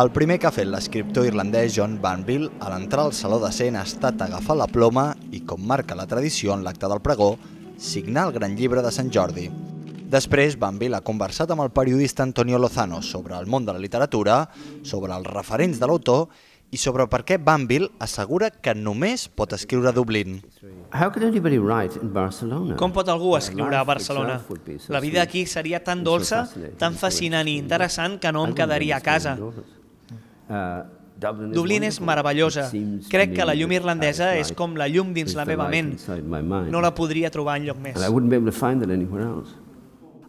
El primer que ha fet l'escriptor irlandès John Banville a l'entrar al Saló de Cent ha estat agafar la ploma i, com marca la tradició en l'acte del pregó, signar el gran llibre de Sant Jordi. Després, Banville ha conversat amb el periodista Antonio Lozano sobre el món de la literatura, sobre els referents de l'autor i sobre per què Banville assegura que només pot escriure a Dublín. Com pot algú escriure a Barcelona? La vida aquí seria tan dolça, tan fascinant i interessant que no em quedaria a casa. Eh, Dublín és meravellosa. Crec que la llum irlandesa és com la llum dins la meva ment. No la podria trobar enlloc més.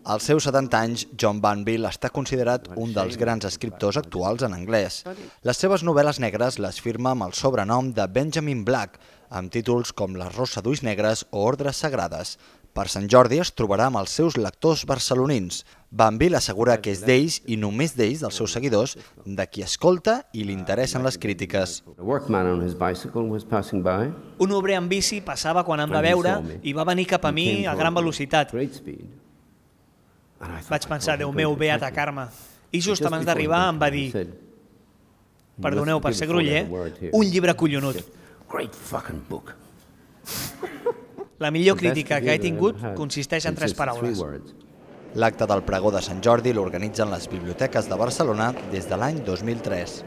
Als seus 70 anys, John Banville està considerat un dels grans escriptors actuals en anglès. Les seves novel·les negres les firma amb el sobrenom de Benjamin Black, amb títols com Les rossa d'ulls negres o Ordres sagrades, per Sant Jordi es trobarà amb els seus lectors barcelonins. Banville assegura que és d'ells i només d'ells, dels seus seguidors, de qui escolta i li interessen les crítiques. Un obrer amb bici passava quan em va veure i va venir cap a mi a gran velocitat. Vaig pensar, Déu meu, ve a atacar-me. I just abans d'arribar em va dir, perdoneu per ser gruller, un llibre collonut. Great fucking book. La millor crítica que he tingut consisteix en tres paraules. L'acte del pregó de Sant Jordi l'organitzen les biblioteques de Barcelona des de l'any 2003.